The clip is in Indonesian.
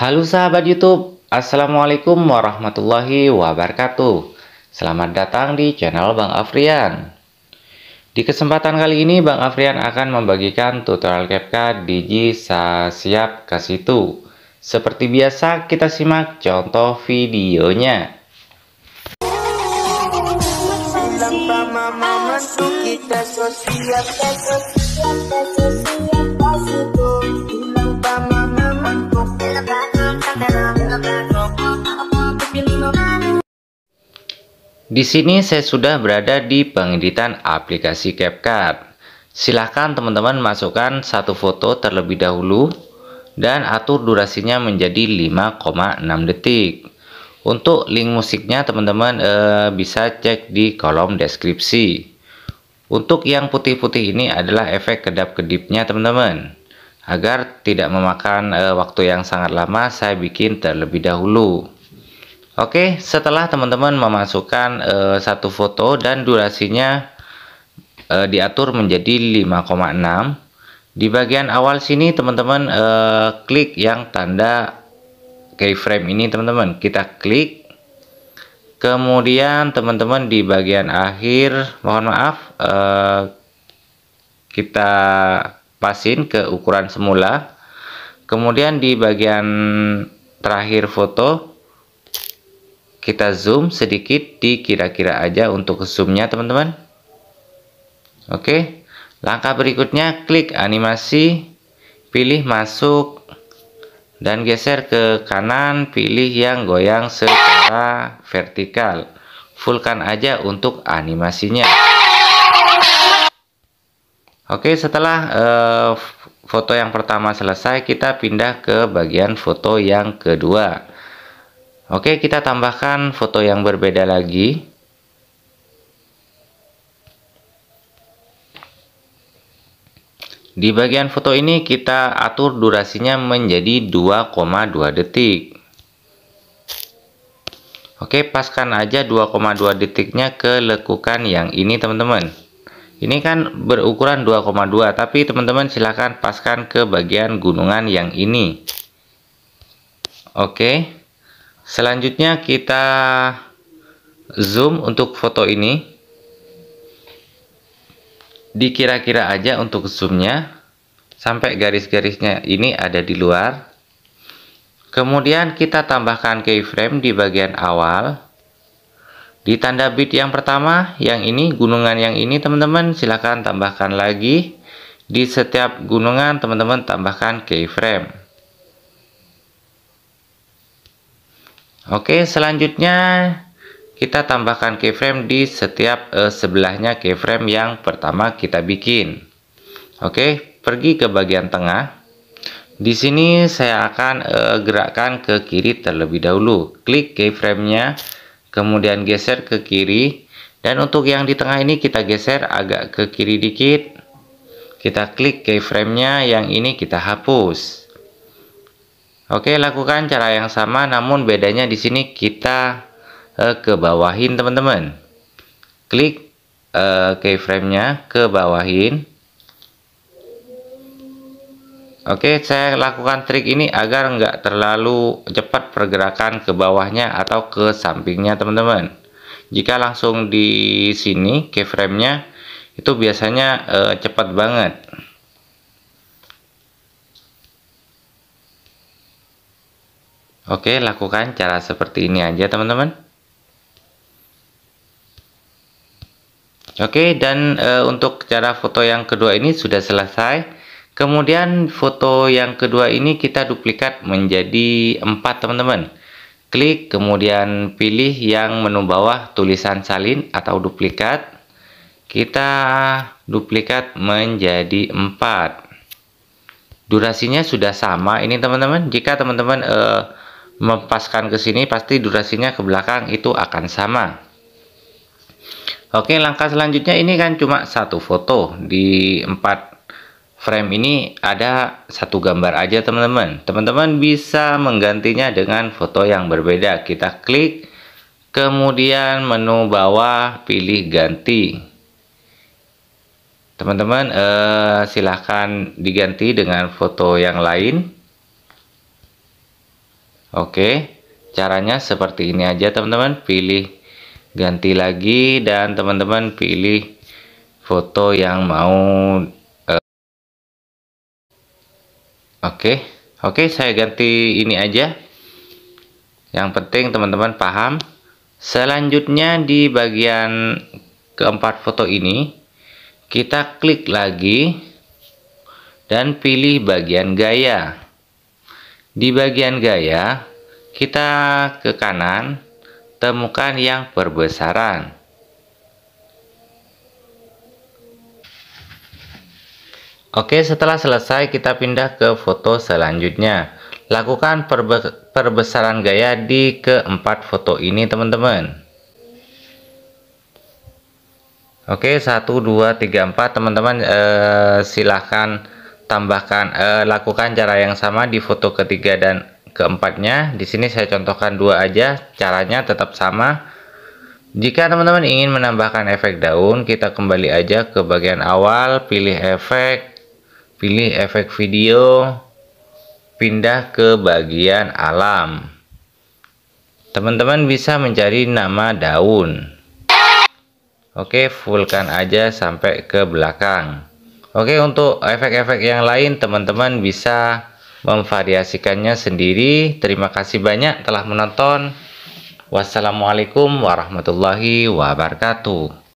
Halo sahabat YouTube, Assalamualaikum warahmatullahi wabarakatuh. Selamat datang di channel Bang Afrian. Di kesempatan kali ini, Bang Afrian akan membagikan tutorial CapCut Digi Siap ke situ. Seperti biasa, kita simak contoh videonya. mama, kita Di sini saya sudah berada di pengeditan aplikasi CapCut. Silahkan teman-teman masukkan satu foto terlebih dahulu dan atur durasinya menjadi 5,6 detik. Untuk link musiknya teman-teman eh, bisa cek di kolom deskripsi. Untuk yang putih-putih ini adalah efek kedap-kedipnya teman-teman. Agar tidak memakan e, waktu yang sangat lama, saya bikin terlebih dahulu. Oke, setelah teman-teman memasukkan e, satu foto dan durasinya e, diatur menjadi 5,6. Di bagian awal sini teman-teman klik yang tanda keyframe ini teman-teman. Kita klik. Kemudian teman-teman di bagian akhir, mohon maaf kita pasin ke ukuran semula kemudian di bagian terakhir foto kita zoom sedikit di kira-kira aja untuk zoomnya teman-teman oke langkah berikutnya klik animasi pilih masuk dan geser ke kanan pilih yang goyang secara vertikal fullkan aja untuk animasinya Oke, setelah uh, foto yang pertama selesai, kita pindah ke bagian foto yang kedua. Oke, kita tambahkan foto yang berbeda lagi. Di bagian foto ini kita atur durasinya menjadi 2,2 detik. Oke, paskan aja 2,2 detiknya ke lekukan yang ini teman-teman. Ini kan berukuran 2,2, tapi teman-teman silahkan paskan ke bagian gunungan yang ini. Oke, selanjutnya kita zoom untuk foto ini. Dikira-kira aja untuk zoomnya, sampai garis-garisnya ini ada di luar. Kemudian kita tambahkan keyframe di bagian awal. Di tanda bit yang pertama, yang ini gunungan yang ini teman-teman silahkan tambahkan lagi. Di setiap gunungan teman-teman tambahkan keyframe. Oke, selanjutnya kita tambahkan keyframe di setiap eh, sebelahnya keyframe yang pertama kita bikin. Oke, pergi ke bagian tengah. Di sini saya akan eh, gerakkan ke kiri terlebih dahulu. Klik keyframe-nya kemudian geser ke kiri dan untuk yang di tengah ini kita geser agak ke kiri dikit kita klik keyframe-nya yang ini kita hapus oke lakukan cara yang sama namun bedanya di sini kita eh, ke bawahin teman-teman klik eh, keyframe-nya ke bawahin Oke, saya lakukan trik ini agar nggak terlalu cepat pergerakan ke bawahnya atau ke sampingnya, teman-teman. Jika langsung di sini keyframe-nya itu biasanya eh, cepat banget. Oke, lakukan cara seperti ini aja, teman-teman. Oke, dan eh, untuk cara foto yang kedua ini sudah selesai. Kemudian foto yang kedua ini kita duplikat menjadi 4 teman-teman. Klik kemudian pilih yang menu bawah tulisan salin atau duplikat. Kita duplikat menjadi 4. Durasinya sudah sama ini teman-teman. Jika teman-teman eh, mempaskan ke sini pasti durasinya ke belakang itu akan sama. Oke, langkah selanjutnya ini kan cuma satu foto di 4 frame ini ada satu gambar aja teman-teman. Teman-teman bisa menggantinya dengan foto yang berbeda. Kita klik, kemudian menu bawah pilih ganti. Teman-teman eh, silahkan diganti dengan foto yang lain. Oke, caranya seperti ini aja teman-teman. Pilih ganti lagi dan teman-teman pilih foto yang mau Oke, oke saya ganti ini aja. Yang penting teman-teman paham. Selanjutnya di bagian keempat foto ini, kita klik lagi dan pilih bagian gaya. Di bagian gaya, kita ke kanan, temukan yang perbesaran. Oke, setelah selesai kita pindah ke foto selanjutnya. Lakukan perbe perbesaran gaya di keempat foto ini, teman-teman. Oke, 1 2 3 4, teman-teman eh, silahkan tambahkan eh, lakukan cara yang sama di foto ketiga dan keempatnya. Di sini saya contohkan dua aja, caranya tetap sama. Jika teman-teman ingin menambahkan efek daun, kita kembali aja ke bagian awal, pilih efek, pilih efek video pindah ke bagian alam teman-teman bisa mencari nama daun oke fullkan aja sampai ke belakang oke untuk efek-efek yang lain teman-teman bisa memvariasikannya sendiri terima kasih banyak telah menonton wassalamualaikum warahmatullahi wabarakatuh